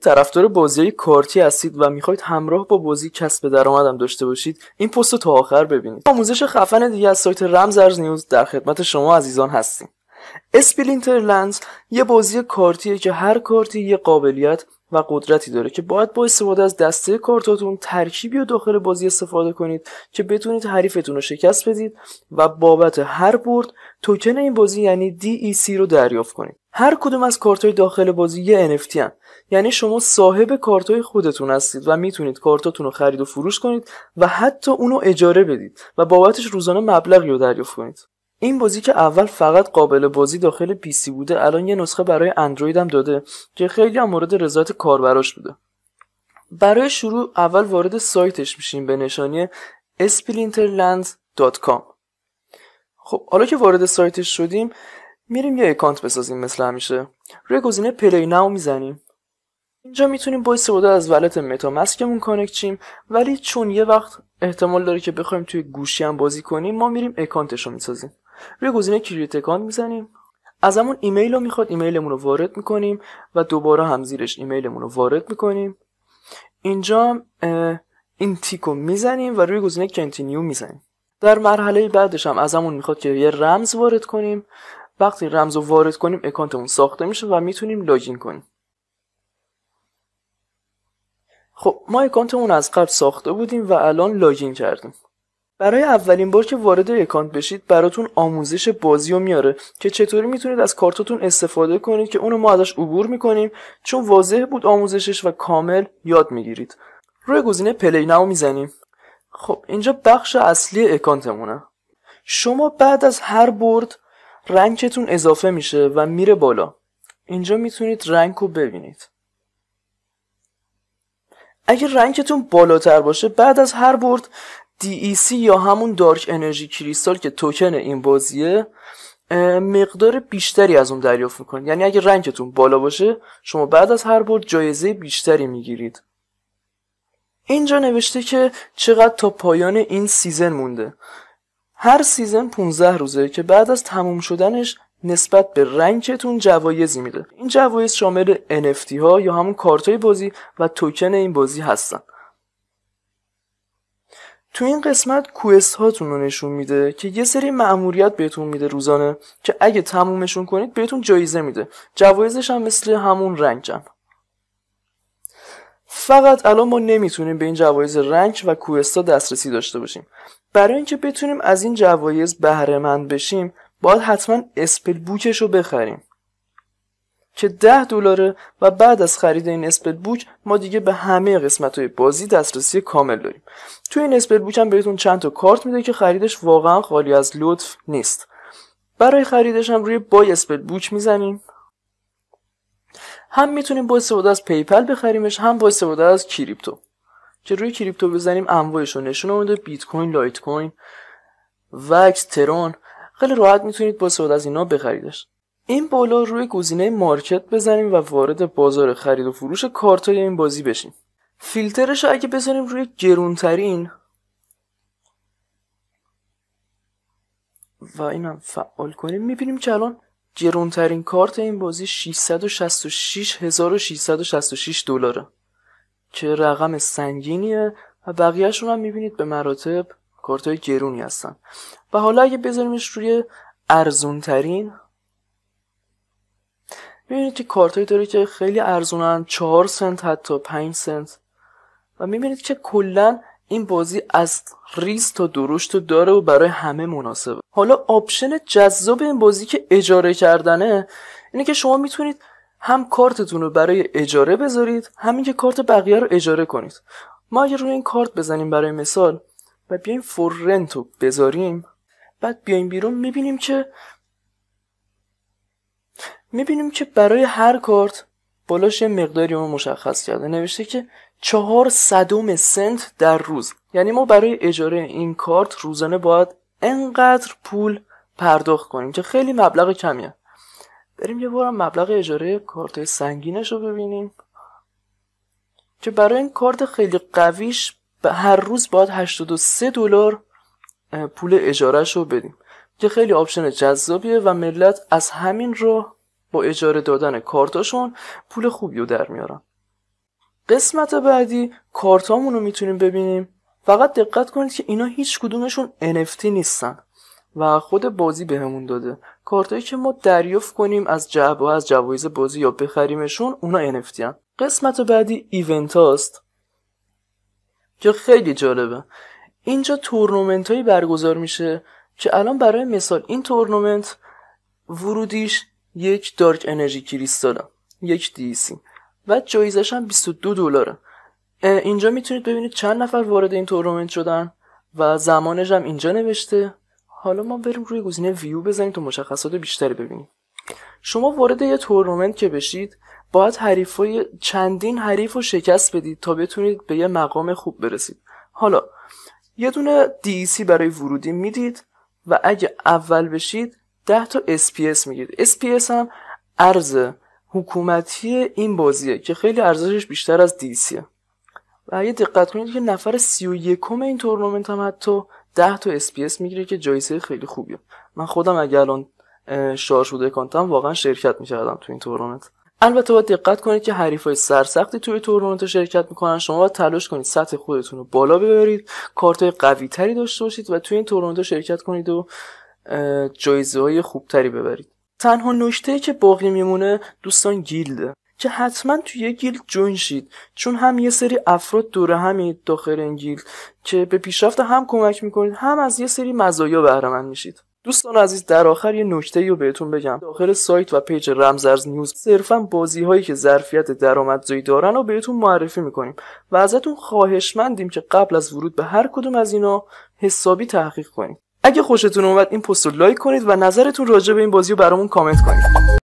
طرفدار بازی کارتی هستید و میخواید همراه با بازی کسب درآمد هم داشته باشید این پست رو تا آخر ببینید آموزش خفن دیگه از سایت رمزارز نیوز در خدمت شما عزیزان هستیم اسپلینتر لنز یه بازی کارتیه که هر کارتی یه قابلیت و قدرتی داره که باید با استفاده از دسته کارتاتون ترکیبی و داخل بازی استفاده کنید که بتونید حریفتون رو شکست بدید و بابت هر برد توکن این بازی یعنی DEC رو دریافت کنید هر کدوم از های داخل بازی یه NFT هن. یعنی شما صاحب های خودتون هستید و میتونید کارتاتون رو خرید و فروش کنید و حتی اونو اجاره بدید و بابتش روزانه مبلغی رو دریافت کنید این بازی که اول فقط قابل بازی داخل PC بوده الان یه نسخه برای اندروید هم داده که خیلی هم مورد رضایت کاربراش بوده برای شروع اول وارد سایتش میشیم به نشانی splinterland.com خب حالا که وارد سایتش شدیم میریم یه اکانت بسازیم مثل همیشه روی گزینه پلی ناو میزنیم اینجا میتونیم با استفاده از ولت متامسکمون کانکت ولی چون یه وقت احتمال داره که بخوایم توی گوشی هم بازی کنیم ما میریم اکانتش رو میسازیم روی گزینه کریت اکانت میزنیم از همون ایمیل رو میخواد ایمیلمون رو وارد میکنیم و دوباره هم زیرش ایمیلمون رو وارد میکنیم اینجا این تیک میزنیم و روی گزینه کنتینیو میزنیم در مرحله بعدش هم از همون میخواد که یه رمز وارد کنیم وقتی رمز رو وارد کنیم اکانتمون ساخته میشه و میتونیم لاگین کنیم خب ما اکانتمون از قبل ساخته بودیم و الان لاگین کردیم برای اولین بار که وارد اکانت بشید براتون آموزش بازی رو میاره که چطوری میتونید از کارتتون استفاده کنید که اونو ما ازش عبور میکنیم چون واضح بود آموزشش و کامل یاد میگیرید روی گزینه پلی ناو میزنیم خب اینجا بخش اصلی اکانتمونه شما بعد از هر برد رنگتون اضافه میشه و میره بالا اینجا میتونید رنگ رو ببینید اگر رنگتون بالاتر باشه بعد از هر برد DEC یا همون دارک انرژی کریستال که توکن این بازیه مقدار بیشتری از اون دریافت میکنید یعنی اگر رنگتون بالا باشه شما بعد از هر برد جایزه بیشتری میگیرید اینجا نوشته که چقدر تا پایان این سیزن مونده هر سیزن 15 روزه که بعد از تموم شدنش نسبت به رنکتون جوایزی میده این جوایز شامل NFT ها یا همون کارت بازی و توکن این بازی هستن تو این قسمت کوست هاتون رو نشون میده که یه سری مأموریت بهتون میده روزانه که اگه تمومشون کنید بهتون جایزه میده جوایزش هم مثل همون هم. فقط الان ما نمیتونیم به این جوایز رنگ و کوهستا دسترسی داشته باشیم برای اینکه بتونیم از این جوایز بهره مند بشیم باید حتما اسپل بوکش رو بخریم که ده دلاره و بعد از خرید این اسپل بوک ما دیگه به همه قسمت های بازی دسترسی کامل داریم توی این اسپل بوک هم بهتون چند تا کارت میده که خریدش واقعا خالی از لطف نیست برای خریدش هم روی بای اسپل بوک میزنیم هم میتونیم با استفاده از پیپل بخریمش هم با استفاده از کریپتو که روی کریپتو بزنیم انواعش رو نشون میده بیت کوین لایت کوین وکس ترون خیلی راحت میتونید با استفاده از اینا بخریدش این بالا روی گزینه مارکت بزنیم و وارد بازار خرید و فروش کارتای این بازی بشیم فیلترش اگه بزنیم روی گرونترین و اینم فعال کنیم میبینیم که الان گرونترین کارت این بازی 666666 دلاره که رقم سنگینیه و بقیهشون هم میبینید به مراتب کارت های گرونی هستن و حالا اگه بذاریمش روی ارزونترین میبینید که کارتهایی داره که خیلی ارزونن 4 سنت حتی 5 سنت و میبینید که کلن این بازی از ریز تا درشت داره و برای همه مناسبه حالا آپشن جذاب این بازی که اجاره کردنه اینه که شما میتونید هم کارتتون رو برای اجاره بذارید همین که کارت بقیه رو اجاره کنید ما اگر روی این کارت بزنیم برای مثال و بیایم فور رنت رو بذاریم بعد بیایم بیرون میبینیم که میبینیم که برای هر کارت بالاش یه مقداری اون مشخص کرده نوشته که چهار صدم سنت در روز یعنی ما برای اجاره این کارت روزانه باید انقدر پول پرداخت کنیم که خیلی مبلغ کمیه بریم یه بارم مبلغ اجاره کارت سنگینش رو ببینیم که برای این کارت خیلی قویش هر روز باید 83 دلار پول اجارهش رو بدیم که خیلی آپشن جذابیه و ملت از همین رو با اجاره دادن کارتاشون پول خوبی رو در میارن قسمت بعدی کارتامون رو میتونیم ببینیم فقط دقت کنید که اینا هیچ کدومشون NFT نیستن و خود بازی بهمون به داده کارتایی که ما دریافت کنیم از جعبه از جوایز بازی یا بخریمشون اونا NFT هن. قسمت بعدی ایونت هاست که خیلی جالبه اینجا تورنومنت هایی برگزار میشه که الان برای مثال این تورنمنت ورودیش یک دارک انرژی کریستال یک دیسی و جایزش هم 22 دلاره اینجا میتونید ببینید چند نفر وارد این تورنمنت شدن و زمانش هم اینجا نوشته حالا ما بریم روی گزینه ویو بزنیم تا مشخصات بیشتری ببینیم شما وارد یه تورنمنت که بشید باید حریفای چندین حریف رو شکست بدید تا بتونید به یه مقام خوب برسید حالا یه دونه دیسی e برای ورودی میدید و اگه اول بشید 10 تا اس میگیرید اس هم ارز حکومتی این بازیه که خیلی ارزشش بیشتر از دیسیه و اگه دقت کنید که نفر سی و یکم این تورنمنت هم حتی ده تا اسپیس میگیره که جایزه خیلی خوبیه من خودم اگه الان شار شده کانتم واقعا شرکت میکردم تو این تورنمنت البته باید دقت کنید که حریف های سرسختی توی تورنمنت شرکت میکنن شما باید تلاش کنید سطح خودتون رو بالا ببرید کارت های قوی تری داشته باشید و توی این تورنمنت شرکت کنید و جایزه های خوب ببرید تنها نشته که باقی میمونه دوستان گیلده که حتما توی یه گیلد جوین شید چون هم یه سری افراد دوره همی داخل این گیلد که به پیشرفت هم کمک میکنید هم از یه سری مزایا بهره مند میشید دوستان عزیز در آخر یه نکته رو بهتون بگم داخل سایت و پیج رمزرز نیوز صرفا بازی هایی که ظرفیت درآمدزایی دارن رو بهتون معرفی میکنیم و ازتون خواهشمندیم که قبل از ورود به هر کدوم از اینا حسابی تحقیق کنید اگه خوشتون اومد این پست رو لایک کنید و نظرتون راجع به این بازی رو برامون کامنت کنید